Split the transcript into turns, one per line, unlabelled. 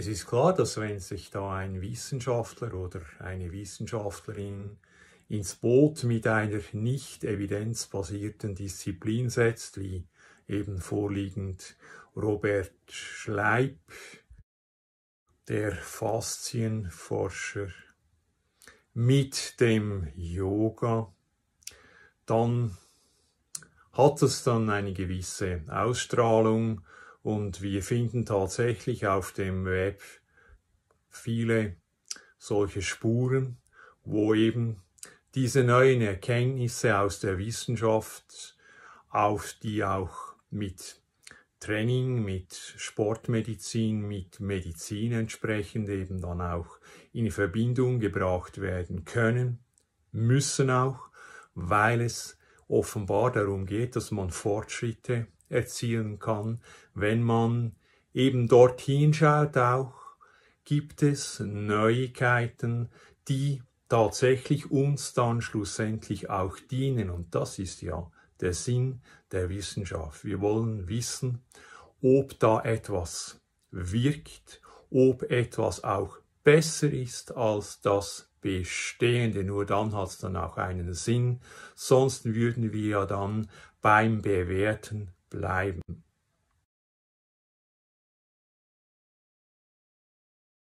Es ist klar, dass wenn sich da ein Wissenschaftler oder eine Wissenschaftlerin ins Boot mit einer nicht evidenzbasierten Disziplin setzt, wie eben vorliegend Robert Schleip, der Faszienforscher, mit dem Yoga, dann hat es dann eine gewisse Ausstrahlung und wir finden tatsächlich auf dem Web viele solche Spuren, wo eben diese neuen Erkenntnisse aus der Wissenschaft, auf die auch mit Training, mit Sportmedizin, mit Medizin entsprechend eben dann auch in Verbindung gebracht werden können, müssen auch, weil es offenbar darum geht, dass man Fortschritte erzielen kann, wenn man eben dorthin schaut auch, gibt es Neuigkeiten, die tatsächlich uns dann schlussendlich auch dienen. Und das ist ja der Sinn der Wissenschaft. Wir wollen wissen, ob da etwas wirkt, ob etwas auch besser ist als das Bestehende. Nur dann hat es dann auch einen Sinn. Sonst würden wir ja dann beim Bewerten bleiben.